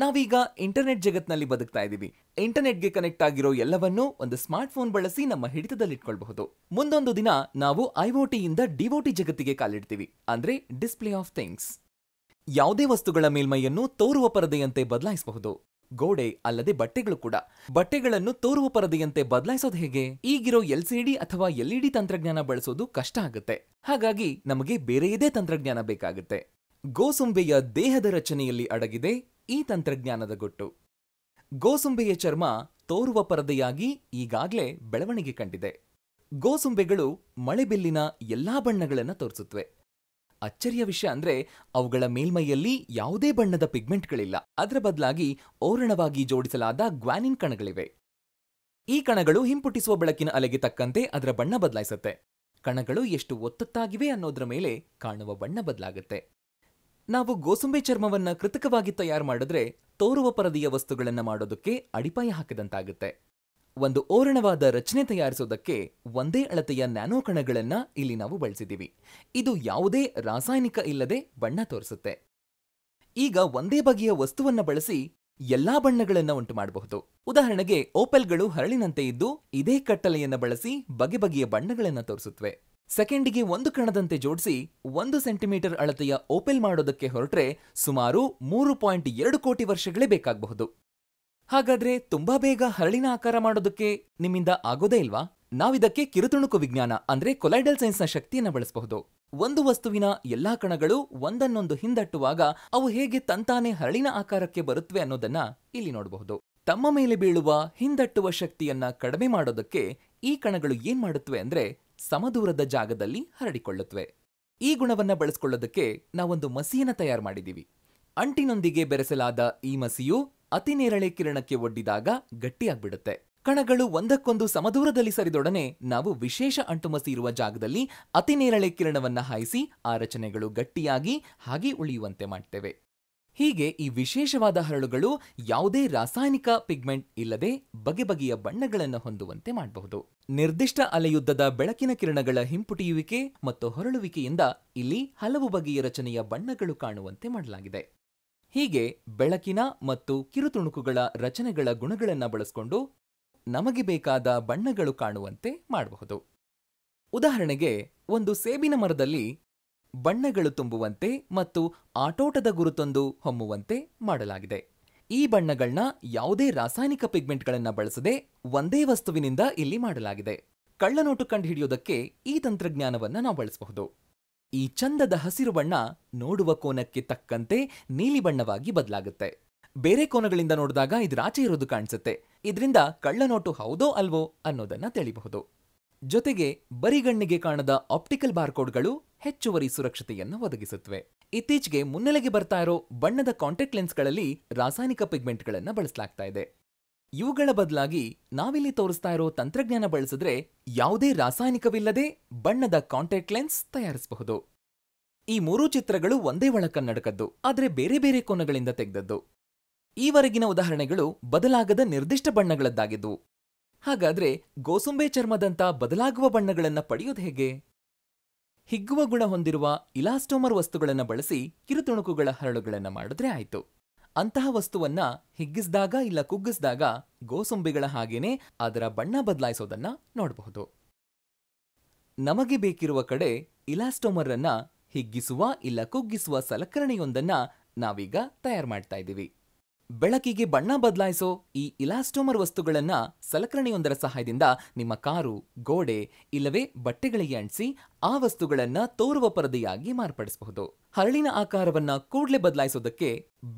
ನಾವೀಗ ಇಂಟರ್ನೆಟ್ ಜಗತ್ನಲ್ಲಿ ಬದುಕ್ತಾ ಇದ್ದೀವಿ ಇಂಟರ್ನೆಟ್ಗೆ ಕನೆಕ್ಟ್ ಆಗಿರೋ ಎಲ್ಲವನ್ನೂ ಒಂದು ಸ್ಮಾರ್ಟ್ ಫೋನ್ ಬಳಸಿ ನಮ್ಮ ಹಿಡಿತದಲ್ಲಿಟ್ಕೊಳ್ಬಹುದು ಮುಂದೊಂದು ದಿನ ನಾವು ಐಒಟಿಯಿಂದ ಡಿಒಟಿ ಜಗತ್ತಿಗೆ ಕಾಲಿಡ್ತೀವಿ ಅಂದ್ರೆ ಡಿಸ್ಪ್ಲೇ ಆಫ್ ಥಿಂಗ್ಸ್ ಯಾವುದೇ ವಸ್ತುಗಳ ಮೇಲ್ಮೈಯನ್ನು ತೋರುವ ಪರದೆಯಂತೆ ಬದಲಾಯಿಸಬಹುದು ಗೋಡೆ ಅಲ್ಲದೆ ಬಟ್ಟೆಗಳು ಕೂಡ ಬಟ್ಟೆಗಳನ್ನು ತೋರುವ ಪರದೆಯಂತೆ ಬದಲಾಯಿಸೋದು ಹೇಗೆ ಈಗಿರೋ ಡಿ ಅಥವಾ ಎಲ್ಇಡಿ ತಂತ್ರಜ್ಞಾನ ಬಳಸೋದು ಕಷ್ಟ ಆಗುತ್ತೆ ಹಾಗಾಗಿ ನಮಗೆ ಬೇರೆಯದೇ ತಂತ್ರಜ್ಞಾನ ಬೇಕಾಗುತ್ತೆ ಗೋಸುಂಬೆಯ ದೇಹದ ರಚನೆಯಲ್ಲಿ ಅಡಗಿದೆ ಈ ತಂತ್ರಜ್ಞಾನದ ಗೊಟ್ಟು ಗೋಸುಂಬೆಯ ಚರ್ಮ ತೋರುವ ಪರದೆಯಾಗಿ ಈಗಾಗ್ಲೇ ಬೆಳವಣಿಗೆ ಕಂಡಿದೆ ಗೋಸುಂಬೆಗಳು ಮಳೆಬಿಲ್ಲಿನ ಎಲ್ಲಾ ಬಣ್ಣಗಳನ್ನು ತೋರಿಸುತ್ತವೆ ಅಚ್ಚರಿಯ ವಿಷಯ ಅಂದ್ರೆ ಅವುಗಳ ಮೇಲ್ಮೈಯಲ್ಲಿ ಯಾವುದೇ ಬಣ್ಣದ ಪಿಗ್ಮೆಂಟ್ಗಳಿಲ್ಲ ಅದರ ಬದಲಾಗಿ ಓರಣವಾಗಿ ಜೋಡಿಸಲಾದ ಗ್ವಾನಿನ್ ಕಣಗಳಿವೆ ಈ ಕಣಗಳು ಹಿಂಪುಟಿಸುವ ಬೆಳಕಿನ ಅಲೆಗೆ ತಕ್ಕಂತೆ ಅದರ ಬಣ್ಣ ಬದಲಾಯಿಸುತ್ತೆ ಕಣಗಳು ಎಷ್ಟು ಒತ್ತತ್ತಾಗಿವೆ ಅನ್ನೋದ್ರ ಮೇಲೆ ಕಾಣುವ ಬಣ್ಣ ಬದಲಾಗುತ್ತೆ ನಾವು ಗೋಸುಂಬೆ ಚರ್ಮವನ್ನ ಕೃತಕವಾಗಿ ತಯಾರು ಮಾಡಿದ್ರೆ ತೋರುವ ಪರದಿಯ ವಸ್ತುಗಳನ್ನ ಮಾಡೋದಕ್ಕೆ ಅಡಿಪಾಯ ಹಾಕಿದಂತಾಗುತ್ತೆ ಒಂದು ಓರಣವಾದ ರಚನೆ ತಯಾರಿಸೋದಕ್ಕೆ ಒಂದೇ ಅಳತೆಯ ನ್ಯಾನೋ ಕಣಗಳನ್ನ ಇಲ್ಲಿ ನಾವು ಬಳಸಿದೀವಿ ಇದು ಯಾವುದೇ ರಾಸಾಯನಿಕ ಇಲ್ಲದೆ ಬಣ್ಣ ತೋರಿಸುತ್ತೆ ಈಗ ಒಂದೇ ಬಗೆಯ ವಸ್ತುವನ್ನ ಬಳಸಿ ಎಲ್ಲಾ ಬಣ್ಣಗಳನ್ನ ಉಂಟು ಮಾಡಬಹುದು ಉದಾಹರಣೆಗೆ ಓಪೆಲ್ಗಳು ಹರಳಿನಂತೆ ಇದ್ದು ಇದೇ ಕಟ್ಟಲೆಯನ್ನ ಬಳಸಿ ಬಗೆ ಬಗೆಯ ಬಣ್ಣಗಳನ್ನ ತೋರಿಸುತ್ತವೆ ಸೆಕೆಂಡಿಗೆ ಒಂದು ಕಣದಂತೆ ಜೋಡಿಸಿ ಒಂದು ಸೆಂಟಿಮೀಟರ್ ಅಳತೆಯ ಓಪೆಲ್ ಮಾಡೋದಕ್ಕೆ ಹೊರಟ್ರೆ ಸುಮಾರು ಮೂರು ಪಾಯಿಂಟ್ ಎರಡು ಕೋಟಿ ವರ್ಷಗಳೇ ಬೇಕಾಗಬಹುದು ಹಾಗಾದ್ರೆ ತುಂಬಾ ಬೇಗ ಹರಳಿನ ಆಕಾರ ಮಾಡೋದಕ್ಕೆ ನಿಮ್ಮಿಂದ ಆಗೋದೇ ಇಲ್ವಾ ನಾವಿದಕ್ಕೆ ಕಿರುತುಣುಕು ವಿಜ್ಞಾನ ಅಂದ್ರೆ ಕೊಲೈಡಲ್ ಸೈನ್ಸ್ನ ಶಕ್ತಿಯನ್ನ ಬಳಸಬಹುದು ಒಂದು ವಸ್ತುವಿನ ಎಲ್ಲಾ ಕಣಗಳು ಒಂದನ್ನೊಂದು ಹಿಂದಟ್ಟುವಾಗ ಅವು ಹೇಗೆ ತಂತಾನೆ ಹರಳಿನ ಆಕಾರಕ್ಕೆ ಬರುತ್ತವೆ ಅನ್ನೋದನ್ನ ಇಲ್ಲಿ ನೋಡಬಹುದು ತಮ್ಮ ಮೇಲೆ ಬೀಳುವ ಹಿಂದಟ್ಟುವ ಶಕ್ತಿಯನ್ನ ಕಡಿಮೆ ಮಾಡೋದಕ್ಕೆ ಈ ಕಣಗಳು ಏನ್ ಮಾಡುತ್ತವೆ ಅಂದ್ರೆ ಸಮದೂರದ ಜಾಗದಲ್ಲಿ ಹರಡಿಕೊಳ್ಳುತ್ತವೆ ಈ ಗುಣವನ್ನ ಬಳಸ್ಕೊಳ್ಳೋದಕ್ಕೆ ನಾವೊಂದು ಮಸಿಯನ್ನು ತಯಾರು ಮಾಡಿದ್ದೀವಿ ಅಂಟಿನೊಂದಿಗೆ ಬೆರೆಸಲಾದ ಈ ಮಸಿಯು ಅತಿನೇರಳೆ ಕಿರಣಕ್ಕೆ ಒಡ್ಡಿದಾಗ ಗಟ್ಟಿಯಾಗ್ಬಿಡುತ್ತೆ ಕಣಗಳು ಒಂದಕ್ಕೊಂದು ಸಮದೂರದಲ್ಲಿ ಸರಿದೊಡನೆ ನಾವು ವಿಶೇಷ ಅಂಟುಮಸಿ ಇರುವ ಜಾಗದಲ್ಲಿ ಅತಿನೇರಳೆ ಕಿರಣವನ್ನ ಹಾಯಿಸಿ ಆ ರಚನೆಗಳು ಗಟ್ಟಿಯಾಗಿ ಹಾಗೆ ಉಳಿಯುವಂತೆ ಮಾಡ್ತೇವೆ ಹೀಗೆ ಈ ವಿಶೇಷವಾದ ಹರಳುಗಳು ಯಾವುದೇ ರಾಸಾಯನಿಕ ಪಿಗ್ಮೆಂಟ್ ಇಲ್ಲದೆ ಬಗೆ ಬಗೆಯ ಬಣ್ಣಗಳನ್ನು ಹೊಂದುವಂತೆ ಮಾಡಬಹುದು ನಿರ್ದಿಷ್ಟ ಅಲೆಯುದ್ದದ ಬೆಳಕಿನ ಕಿರಣಗಳ ಹಿಂಪುಟಿಯುವಿಕೆ ಮತ್ತು ಹೊರಳುವಿಕೆಯಿಂದ ಇಲ್ಲಿ ಹಲವು ಬಗೆಯ ರಚನೆಯ ಬಣ್ಣಗಳು ಕಾಣುವಂತೆ ಮಾಡಲಾಗಿದೆ ಹೀಗೆ ಬೆಳಕಿನ ಮತ್ತು ಕಿರುತುಣುಕುಗಳ ರಚನೆಗಳ ಗುಣಗಳನ್ನು ಬಳಸಿಕೊಂಡು ನಮಗೆ ಬೇಕಾದ ಬಣ್ಣಗಳು ಕಾಣುವಂತೆ ಮಾಡಬಹುದು ಉದಾಹರಣೆಗೆ ಒಂದು ಸೇಬಿನ ಮರದಲ್ಲಿ ಬಣ್ಣಗಳು ತುಂಬುವಂತೆ ಮತ್ತು ಆಟೋಟದ ಗುರುತೊಂದು ಹೊಮ್ಮುವಂತೆ ಮಾಡಲಾಗಿದೆ ಈ ಬಣ್ಣಗಳನ್ನ ಯಾವುದೇ ರಾಸಾಯನಿಕ ಪಿಗ್ಮೆಂಟ್ಗಳನ್ನ ಬಳಸದೆ ಒಂದೇ ವಸ್ತುವಿನಿಂದ ಇಲ್ಲಿ ಮಾಡಲಾಗಿದೆ ಕಳ್ಳನೋಟು ಕಂಡುಹಿಡಿಯೋದಕ್ಕೆ ಈ ತಂತ್ರಜ್ಞಾನವನ್ನ ನಾವು ಬಳಸಬಹುದು ಈ ಚಂದದ ಹಸಿರು ಬಣ್ಣ ನೋಡುವ ಕೋನಕ್ಕೆ ತಕ್ಕಂತೆ ನೀಲಿ ಬಣ್ಣವಾಗಿ ಬದಲಾಗುತ್ತೆ ಬೇರೆ ಕೋನಗಳಿಂದ ನೋಡಿದಾಗ ಇದ್ರಾಚೆ ಇರೋದು ಕಾಣಿಸುತ್ತೆ ಇದರಿಂದ ಕಳ್ಳನೋಟು ಹೌದೋ ಅಲ್ವೋ ಅನ್ನೋದನ್ನ ತಿಳಿಬಹುದು ಜೊತೆಗೆ ಬರಿಗಣ್ಣಿಗೆ ಕಾಣದ ಆಪ್ಟಿಕಲ್ ಬಾರ್ಕೋಡ್ಗಳು ಹೆಚ್ಚುವರಿ ಸುರಕ್ಷತೆಯನ್ನು ಒದಗಿಸುತ್ತವೆ ಇತ್ತೀಚೆಗೆ ಮುನ್ನೆಲೆಗೆ ಬರ್ತಾ ಇರೋ ಬಣ್ಣದ ಕಾಂಟ್ಯಾಕ್ಟ್ ಲೆನ್ಸ್ಗಳಲ್ಲಿ ರಾಸಾಯನಿಕ ಪಿಗ್ಮೆಂಟ್ಗಳನ್ನು ಬಳಸಲಾಗ್ತಾ ಇದೆ ಇವುಗಳ ಬದಲಾಗಿ ನಾವಿಲ್ಲಿ ತೋರಿಸ್ತಾ ಇರೋ ತಂತ್ರಜ್ಞಾನ ಬಳಸಿದ್ರೆ ಯಾವುದೇ ರಾಸಾಯನಿಕವಿಲ್ಲದೆ ಬಣ್ಣದ ಕಾಂಟ್ಯಾಕ್ಟ್ ಲೆನ್ಸ್ ತಯಾರಿಸಬಹುದು ಈ ಮೂರೂ ಚಿತ್ರಗಳು ಒಂದೇ ಒಳ ಕನ್ನಡಕದ್ದು ಆದರೆ ಬೇರೆ ಬೇರೆ ಕೋನಗಳಿಂದ ತೆಗೆದದ್ದು ಈವರೆಗಿನ ಉದಾಹರಣೆಗಳು ಬದಲಾಗದ ನಿರ್ದಿಷ್ಟ ಬಣ್ಣಗಳದ್ದಾಗಿದ್ದವು ಹಾಗಾದ್ರೆ ಗೋಸುಂಬೆ ಚರ್ಮದಂಥ ಬದಲಾಗುವ ಬಣ್ಣಗಳನ್ನು ಪಡೆಯೋದು ಹೇಗೆ ಹಿಗ್ಗುವ ಗುಣ ಹೊಂದಿರುವ ಇಲಾಸ್ಟೋಮರ್ ವಸ್ತುಗಳನ್ನು ಬಳಸಿ ಕಿರುತುಣುಕುಗಳ ಹರಳುಗಳನ್ನು ಮಾಡಿದ್ರೆ ಆಯಿತು ಅಂತಹ ವಸ್ತುವನ್ನ ಹಿಗ್ಗಿಸಿದಾಗ ಇಲ್ಲ ಕುಗ್ಗಿಸಿದಾಗ ಗೋಸುಂಬಿಗಳ ಹಾಗೇನೆ ಅದರ ಬಣ್ಣ ಬದಲಾಯಿಸೋದನ್ನ ನೋಡಬಹುದು ನಮಗೆ ಬೇಕಿರುವ ಕಡೆ ಇಲಾಸ್ಟೋಮರ್ ಅನ್ನ ಹಿಗ್ಗಿಸುವ ಇಲ್ಲ ಕುಗ್ಗಿಸುವ ಸಲಕರಣೆಯೊಂದನ್ನ ನಾವೀಗ ತಯಾರು ಮಾಡ್ತಾ ಇದ್ದೀವಿ ಬೆಳಕಿಗೆ ಬಣ್ಣ ಬದಲಾಯಿಸೋ ಈ ಇಲಾಸ್ಟೋಮರ್ ವಸ್ತುಗಳನ್ನ ಸಲಕರಣೆಯೊಂದರ ಸಹಾಯದಿಂದ ನಿಮ್ಮ ಕಾರು ಗೋಡೆ ಇಲ್ಲವೇ ಬಟ್ಟೆಗಳಿಗೆ ಅಂಟಿಸಿ ಆ ವಸ್ತುಗಳನ್ನ ತೋರುವ ಪರದೆಯಾಗಿ ಮಾರ್ಪಡಿಸಬಹುದು ಹರಳಿನ ಆಕಾರವನ್ನ ಕೂಡಲೇ ಬದಲಾಯಿಸೋದಕ್ಕೆ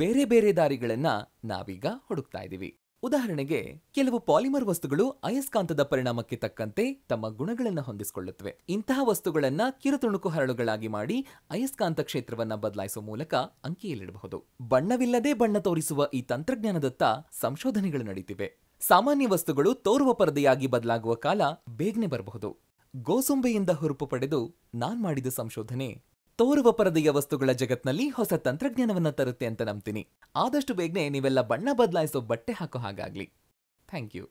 ಬೇರೆ ಬೇರೆ ದಾರಿಗಳನ್ನ ನಾವೀಗ ಹುಡುಕ್ತಾ ಇದ್ದೀವಿ ಉದಾಹರಣೆಗೆ ಕೆಲವು ಪಾಲಿಮರ್ ವಸ್ತುಗಳು ಅಯಸ್ಕಾಂತದ ಪರಿಣಾಮಕ್ಕೆ ತಕ್ಕಂತೆ ತಮ್ಮ ಗುಣಗಳನ್ನು ಹೊಂದಿಸಿಕೊಳ್ಳುತ್ತವೆ ಇಂತಹ ವಸ್ತುಗಳನ್ನ ಕಿರುತುಣುಕು ಹರಳುಗಳಾಗಿ ಮಾಡಿ ಅಯಸ್ಕಾಂತ ಕ್ಷೇತ್ರವನ್ನ ಬದಲಾಯಿಸುವ ಮೂಲಕ ಅಂಕಿಯಲ್ಲಿಡಬಹುದು ಬಣ್ಣವಿಲ್ಲದೆ ಬಣ್ಣ ತೋರಿಸುವ ಈ ತಂತ್ರಜ್ಞಾನದತ್ತ ಸಂಶೋಧನೆಗಳು ನಡೆಯುತ್ತಿವೆ ಸಾಮಾನ್ಯ ವಸ್ತುಗಳು ತೋರುವ ಪರದೆಯಾಗಿ ಬದಲಾಗುವ ಕಾಲ ಬೇಗನೆ ಬರಬಹುದು ಗೋಸುಂಬೆಯಿಂದ ಹುರುಪು ಪಡೆದು ನಾನ್ ಮಾಡಿದ ಸಂಶೋಧನೆ ತೋರುವ ಪರದೆಯ ವಸ್ತುಗಳ ಜಗತ್ನಲ್ಲಿ ಹೊಸ ತಂತ್ರಜ್ಞಾನವನ್ನು ತರುತ್ತೆ ಅಂತ ನಂಬ್ತೀನಿ ಆದಷ್ಟು ಬೇಗನೆ ನೀವೆಲ್ಲ ಬಣ್ಣ ಬದಲಾಯಿಸೋ ಬಟ್ಟೆ ಹಾಕೋ ಹಾಗಾಗ್ಲಿ ಥ್ಯಾಂಕ್ ಯು